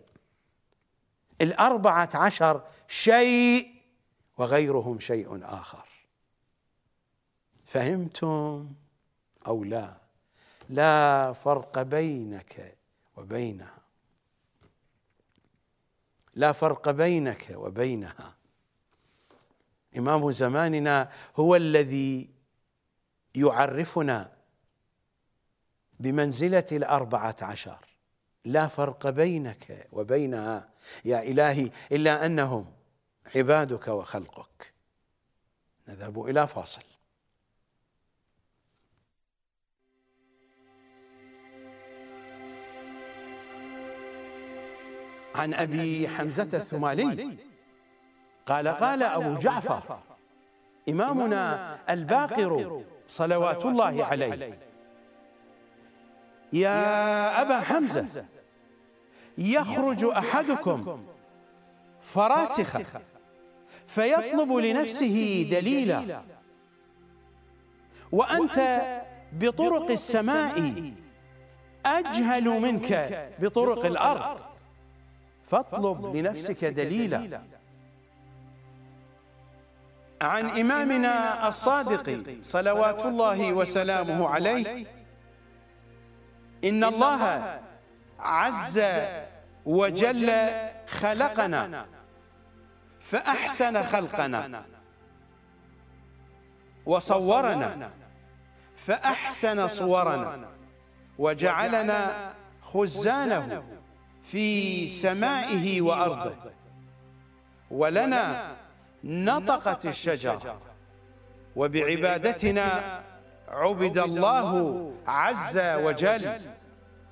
الاربعه عشر شيء وغيرهم شيء اخر فهمتم او لا لا فرق بينك وبينها لا فرق بينك وبينها امام زماننا هو الذي يعرفنا بمنزله الاربعه عشر لا فرق بينك وبينها يا الهي الا انهم عبادك وخلقك نذهب الى فاصل عن أبي حمزة الثمالي قال قال أبو جعفر إمامنا الباقر صلوات الله عليه يا أبا حمزة يخرج أحدكم فراسخا فيطلب لنفسه دليلا وأنت بطرق السماء أجهل منك بطرق الأرض فاطلب لنفسك دليلا عن إمامنا الصادق صلوات الله وسلامه عليه إن الله عز وجل خلقنا فأحسن خلقنا وصورنا فأحسن صورنا وجعلنا خزانه في سمائه وأرضه ولنا نطقت الشجرة وبعبادتنا عبد الله عز وجل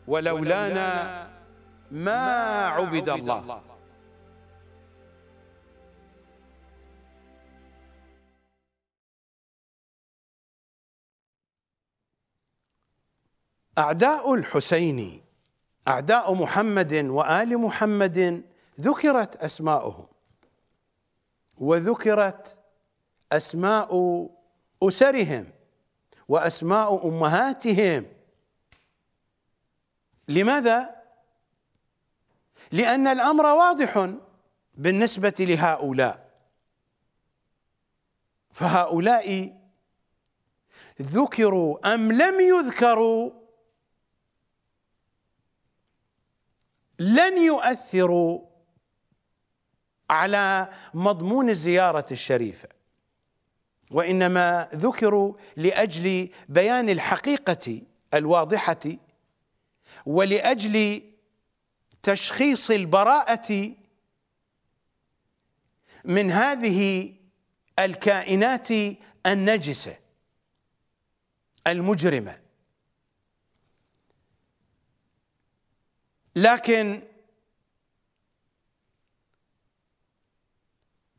ولولانا ما عبد الله أعداء الحسين أعداء محمد وآل محمد ذكرت أسماؤهم وذكرت أسماء أسرهم وأسماء أمهاتهم لماذا؟ لأن الأمر واضح بالنسبة لهؤلاء فهؤلاء ذكروا أم لم يذكروا لن يؤثروا على مضمون الزيارة الشريفة وإنما ذكروا لأجل بيان الحقيقة الواضحة ولأجل تشخيص البراءة من هذه الكائنات النجسة المجرمة لكن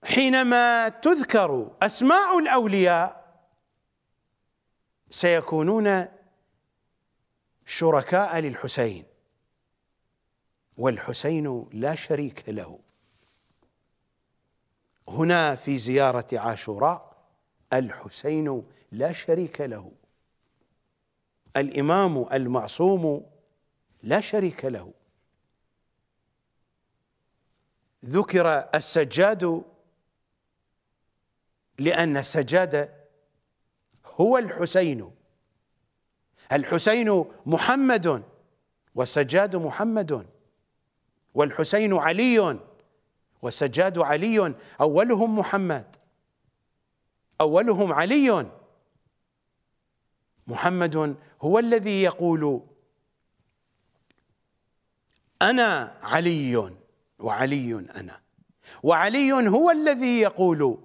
حينما تذكر أسماء الأولياء سيكونون شركاء للحسين والحسين لا شريك له هنا في زيارة عاشوراء الحسين لا شريك له الإمام المعصوم لا شريك له ذكر السجاد لأن السجاد هو الحسين الحسين محمد والسجاد محمد والحسين علي والسجاد علي أولهم محمد أولهم علي محمد هو الذي يقول أنا علي وعلي أنا وعلي هو الذي يقول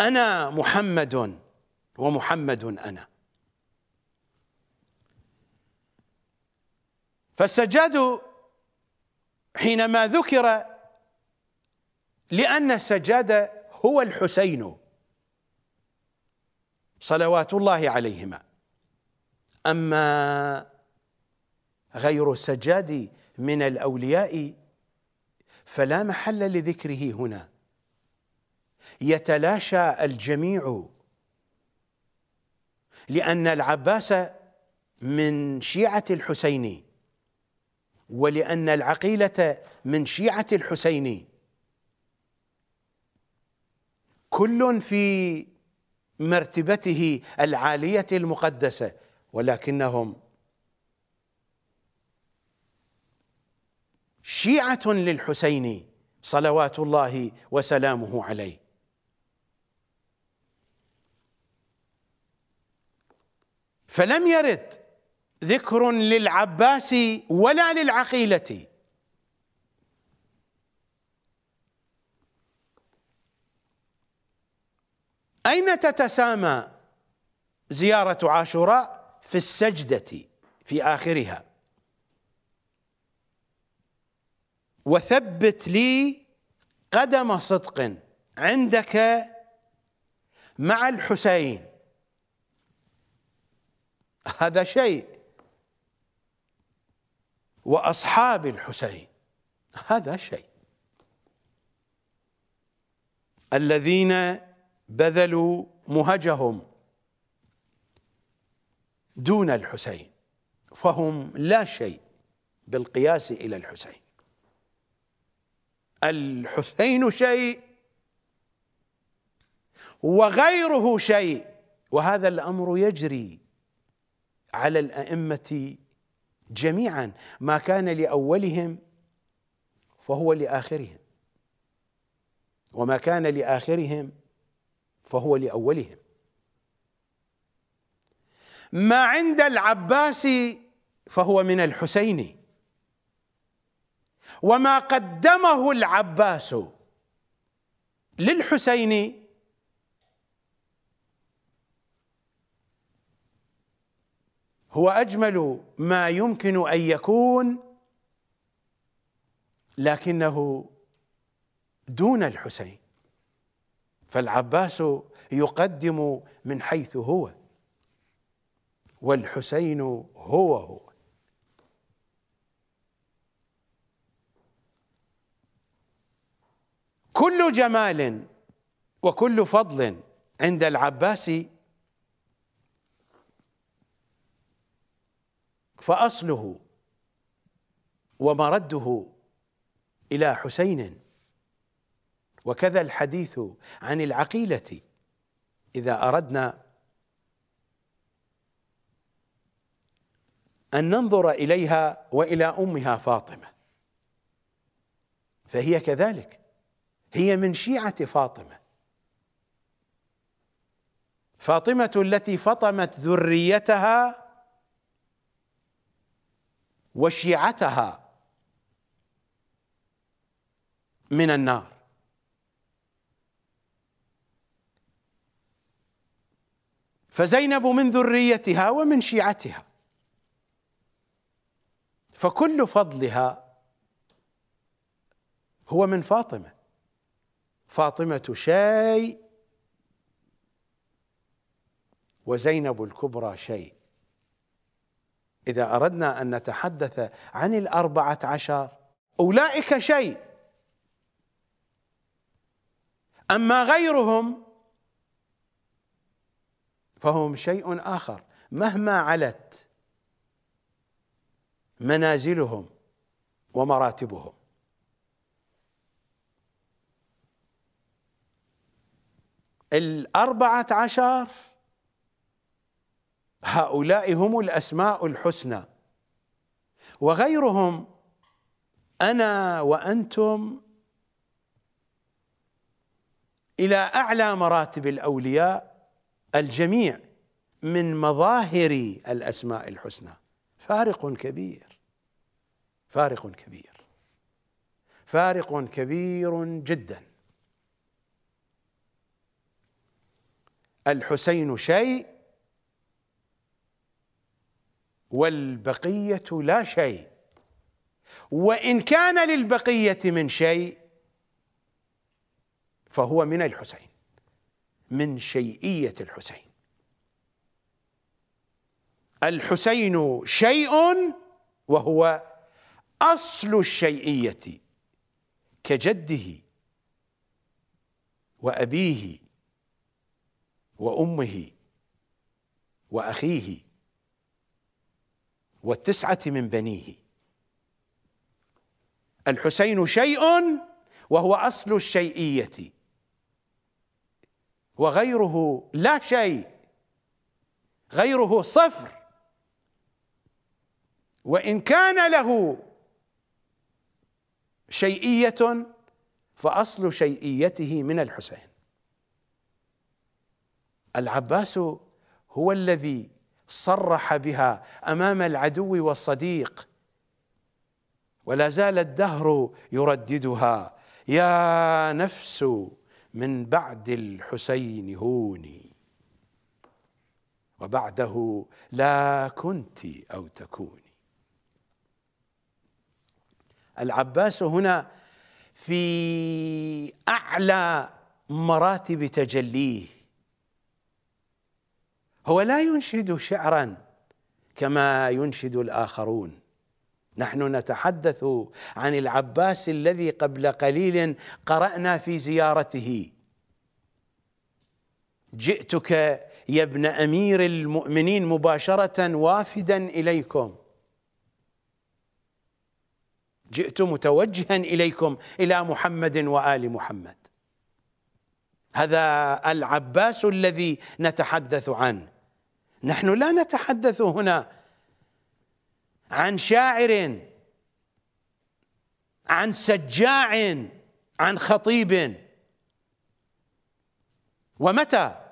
أنا محمد ومحمد أنا فالسجاد حينما ذكر لأن السجاد هو الحسين صلوات الله عليهما أما غير السجاد من الأولياء فلا محل لذكره هنا يتلاشى الجميع لأن العباس من شيعة الحسين ولأن العقيلة من شيعة الحسين كل في مرتبته العالية المقدسة ولكنهم شيعة للحسين صلوات الله وسلامه عليه فلم يرد ذكر للعباس ولا للعقيلة أين تتسامى زيارة عاشوراء في السجدة في آخرها وثبت لي قدم صدق عندك مع الحسين هذا شيء واصحاب الحسين هذا شيء الذين بذلوا مهجهم دون الحسين فهم لا شيء بالقياس الى الحسين الحسين شيء وغيره شيء وهذا الامر يجري على الائمه جميعا ما كان لاولهم فهو لاخرهم وما كان لاخرهم فهو لاولهم ما عند العباس فهو من الحسين وما قدمه العباس للحسين هو اجمل ما يمكن ان يكون لكنه دون الحسين فالعباس يقدم من حيث هو والحسين هو هو كل جمال وكل فضل عند العباس فأصله ومرده إلى حسين وكذا الحديث عن العقيلة إذا أردنا أن ننظر إليها وإلى أمها فاطمة فهي كذلك هي من شيعة فاطمة فاطمة التي فطمت ذريتها وشيعتها من النار فزينب من ذريتها ومن شيعتها فكل فضلها هو من فاطمه فاطمة شيء وزينب الكبرى شيء إذا أردنا أن نتحدث عن الأربعة عشر أولئك شيء أما غيرهم فهم شيء آخر مهما علت منازلهم ومراتبهم الأربعة عشر هؤلاء هم الأسماء الحسنى وغيرهم أنا وأنتم إلى أعلى مراتب الأولياء الجميع من مظاهر الأسماء الحسنى فارق كبير فارق كبير فارق كبير جدا الحسين شيء والبقية لا شيء وإن كان للبقية من شيء فهو من الحسين من شيئية الحسين الحسين شيء وهو أصل الشيئية كجده وأبيه وأمه وأخيه والتسعة من بنيه الحسين شيء وهو أصل الشيئية وغيره لا شيء غيره صفر وإن كان له شيئية فأصل شيئيته من الحسين العباس هو الذي صرح بها امام العدو والصديق ولا زال الدهر يرددها يا نفس من بعد الحسين هوني وبعده لا كنت او تكوني العباس هنا في اعلى مراتب تجليه هو لا ينشد شعرا كما ينشد الاخرون نحن نتحدث عن العباس الذي قبل قليل قرانا في زيارته جئتك يا ابن امير المؤمنين مباشره وافدا اليكم جئت متوجها اليكم الى محمد وال محمد هذا العباس الذي نتحدث عنه نحن لا نتحدث هنا عن شاعر عن سجاع عن خطيب ومتى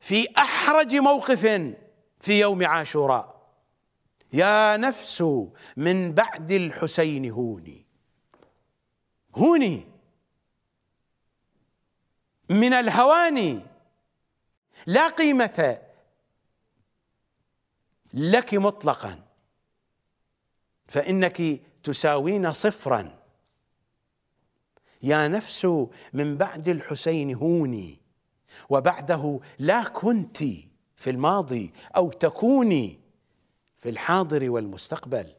في احرج موقف في يوم عاشوراء يا نفس من بعد الحسين هوني هوني من الهوان لا قيمه لك مطلقا فإنك تساوين صفرا يا نفس من بعد الحسين هوني وبعده لا كنت في الماضي أو تكوني في الحاضر والمستقبل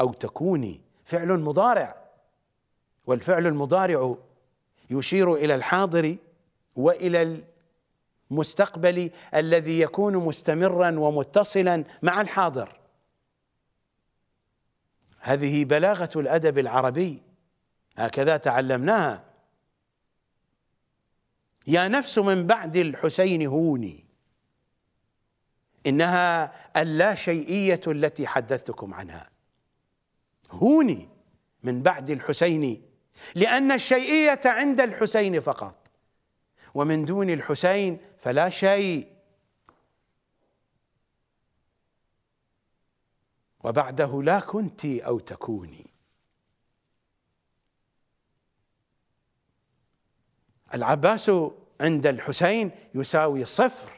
أو تكوني فعل مضارع والفعل المضارع يشير إلى الحاضر وإلى مستقبلي الذي يكون مستمرا ومتصلا مع الحاضر هذه بلاغه الادب العربي هكذا تعلمناها يا نفس من بعد الحسين هوني انها اللاشيئيه التي حدثتكم عنها هوني من بعد الحسين لان الشيئيه عند الحسين فقط ومن دون الحسين فلا شيء وبعده لا كنت او تكوني العباس عند الحسين يساوي صفر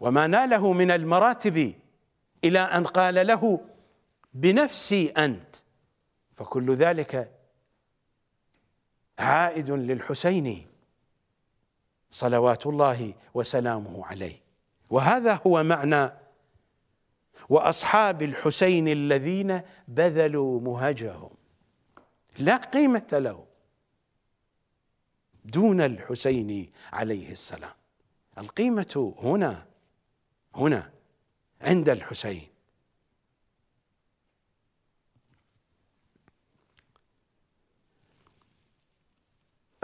وما ناله من المراتب الى ان قال له بنفسي انت فكل ذلك عائد للحسين صلوات الله وسلامه عليه وهذا هو معنى واصحاب الحسين الذين بذلوا مهجهم لا قيمه لهم دون الحسين عليه السلام القيمه هنا هنا عند الحسين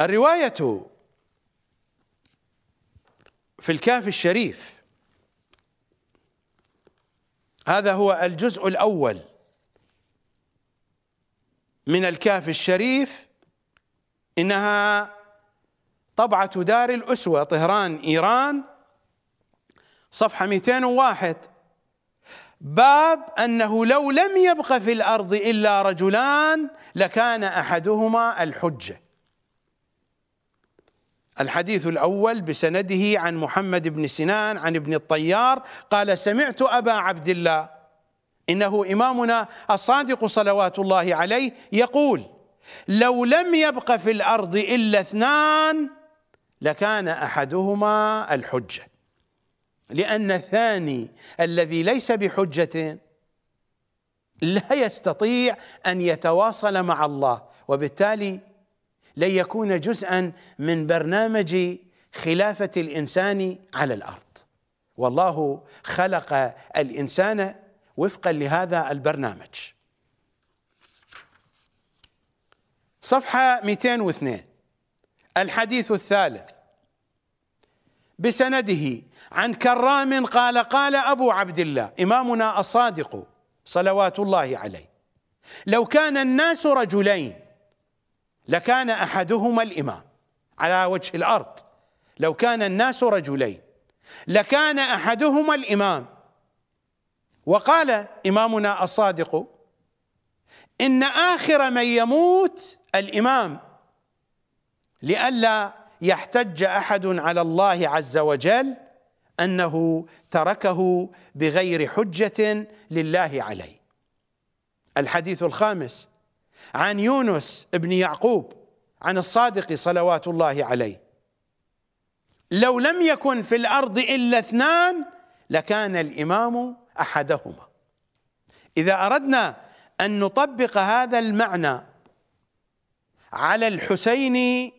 الروايه في الكهف الشريف هذا هو الجزء الاول من الكهف الشريف انها طبعه دار الاسوه طهران ايران صفحه 201 باب انه لو لم يبق في الارض الا رجلان لكان احدهما الحجه الحديث الأول بسنده عن محمد بن سنان عن ابن الطيار قال سمعت أبا عبد الله إنه إمامنا الصادق صلوات الله عليه يقول لو لم يبق في الأرض إلا اثنان لكان أحدهما الحجة لأن الثاني الذي ليس بحجة لا يستطيع أن يتواصل مع الله وبالتالي لن يكون جزءا من برنامج خلافة الإنسان على الأرض والله خلق الإنسان وفقا لهذا البرنامج صفحة 202 الحديث الثالث بسنده عن كرام قال قال أبو عبد الله إمامنا الصادق صلوات الله عليه لو كان الناس رجلين لكان احدهما الامام على وجه الارض لو كان الناس رجلين لكان احدهما الامام وقال امامنا الصادق ان اخر من يموت الامام لئلا يحتج احد على الله عز وجل انه تركه بغير حجه لله عليه الحديث الخامس عن يونس بن يعقوب عن الصادق صلوات الله عليه لو لم يكن في الارض الا اثنان لكان الامام احدهما اذا اردنا ان نطبق هذا المعنى على الحسين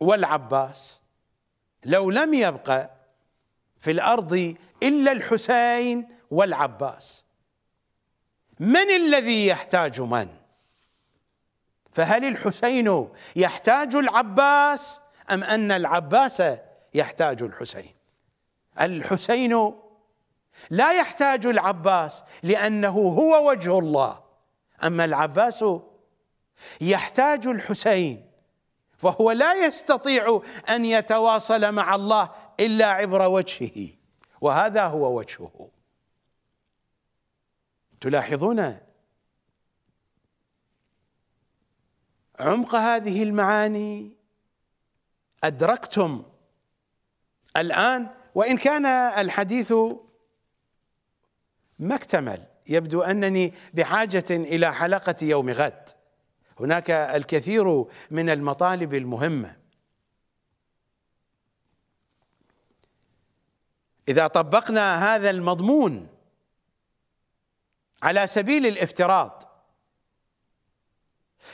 والعباس لو لم يبقى في الارض الا الحسين والعباس من الذي يحتاج من فهل الحسين يحتاج العباس ام ان العباس يحتاج الحسين الحسين لا يحتاج العباس لانه هو وجه الله اما العباس يحتاج الحسين فهو لا يستطيع ان يتواصل مع الله الا عبر وجهه وهذا هو وجهه تلاحظون عمق هذه المعاني أدركتم الآن وإن كان الحديث ما اكتمل يبدو أنني بحاجة إلى حلقة يوم غد هناك الكثير من المطالب المهمة إذا طبقنا هذا المضمون على سبيل الافتراض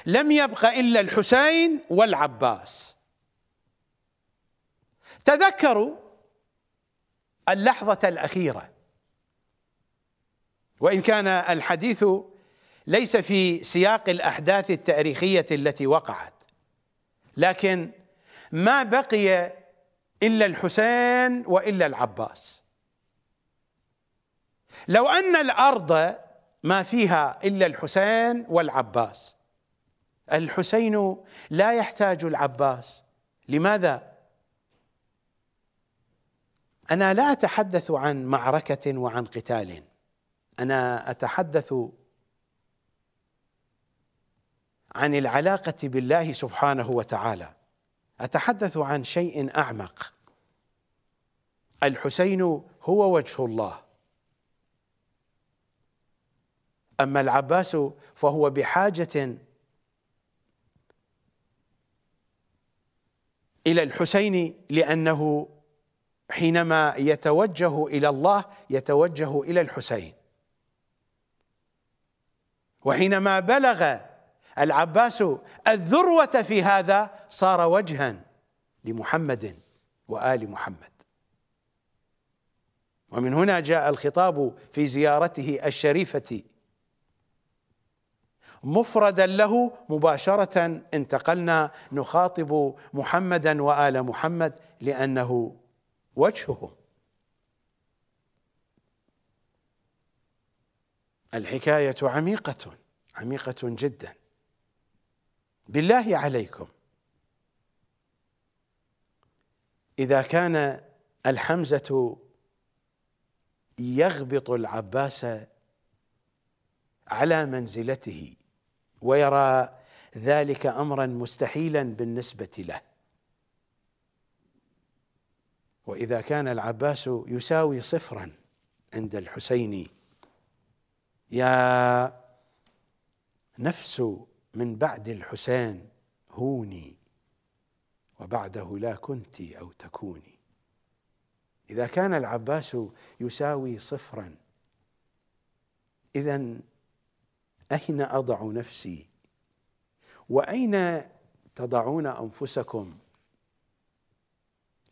لم يبق إلا الحسين والعباس تذكروا اللحظة الأخيرة وإن كان الحديث ليس في سياق الأحداث التاريخية التي وقعت لكن ما بقي إلا الحسين وإلا العباس لو أن الأرض ما فيها إلا الحسين والعباس الحسين لا يحتاج العباس لماذا انا لا اتحدث عن معركه وعن قتال انا اتحدث عن العلاقه بالله سبحانه وتعالى اتحدث عن شيء اعمق الحسين هو وجه الله اما العباس فهو بحاجه الى الحسين لانه حينما يتوجه الى الله يتوجه الى الحسين وحينما بلغ العباس الذروه في هذا صار وجها لمحمد وال محمد ومن هنا جاء الخطاب في زيارته الشريفه مفردا له مباشره انتقلنا نخاطب محمدا وال محمد لانه وجههم الحكايه عميقه عميقه جدا بالله عليكم اذا كان الحمزه يغبط العباس على منزلته ويرى ذلك امرا مستحيلا بالنسبه له واذا كان العباس يساوي صفرا عند الحسين يا نفس من بعد الحسين هوني وبعده لا كنت او تكوني اذا كان العباس يساوي صفرا اذا اين اضع نفسي واين تضعون انفسكم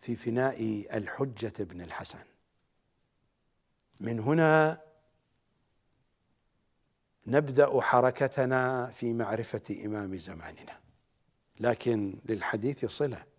في فناء الحجه ابن الحسن من هنا نبدا حركتنا في معرفه امام زماننا لكن للحديث صله